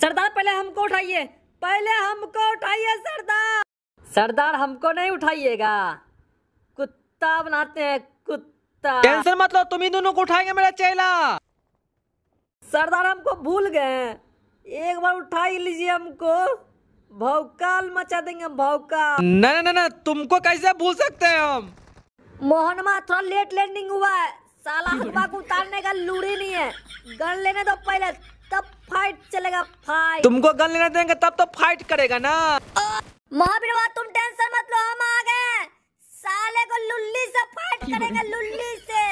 सरदार पहले हमको उठाइए पहले हमको उठाइए सरदार सरदार हमको नहीं उठाइएगा कुत्ता बनाते हैं कुत्ता टेंशन मत लो तुम ही दोनों को उठाएंगे मेरा चेला सरदार हमको भूल गए एक बार उठा ही लीजिए हमको भौकाल मचा देंगे भौकाल न न न तुमको कैसे भूल सकते हैं हम मोहनमा थोड़ा लेट लैंडिंग हुआ है साला हलवा को उतारने का लूड़ी नहीं है गन लेने दो पहले तब फाइट चलेगा फाइट तुमको गन लेना देंगे तब तो फाइट करेगा ना महावीरवा तुम टेंशन मत लो हम आ गए साले को लुल्ली से फाइट करेंगे लुल्ली से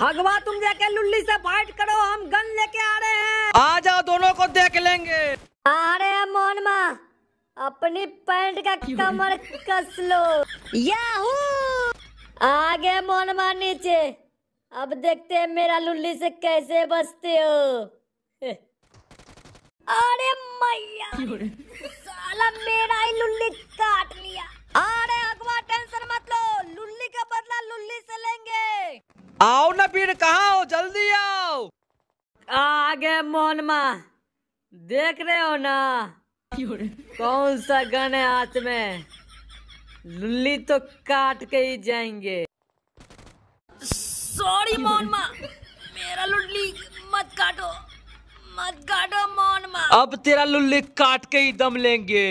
भगवा तुम जाके लुल्ली से फाइट करो हम गन लेके आ रहे हैं आ जाओ दोनों को देख लेंगे आ रहे हैं मोहन मोहनमा अपनी पैंट का कमर कस लो याहू आगे मोहनमा नीचे अब देखते हैं मेरा लुल्ली से कैसे बचते हो अरे मैया साला मेरा ही लुल्ली काट लिया अरे अगवा टेंशन मत लो लुल्ली का बदला लुल्ली से लेंगे आओ ना पीर कहा हो जल्दी आओ आगे मोहनमा देख रहे हो ना कौन सा गन है हाथ में लुल्ली तो काट के ही जाएंगे सॉरी मोहनमा अब तेरा लुल्ली काट के ही दम लेंगे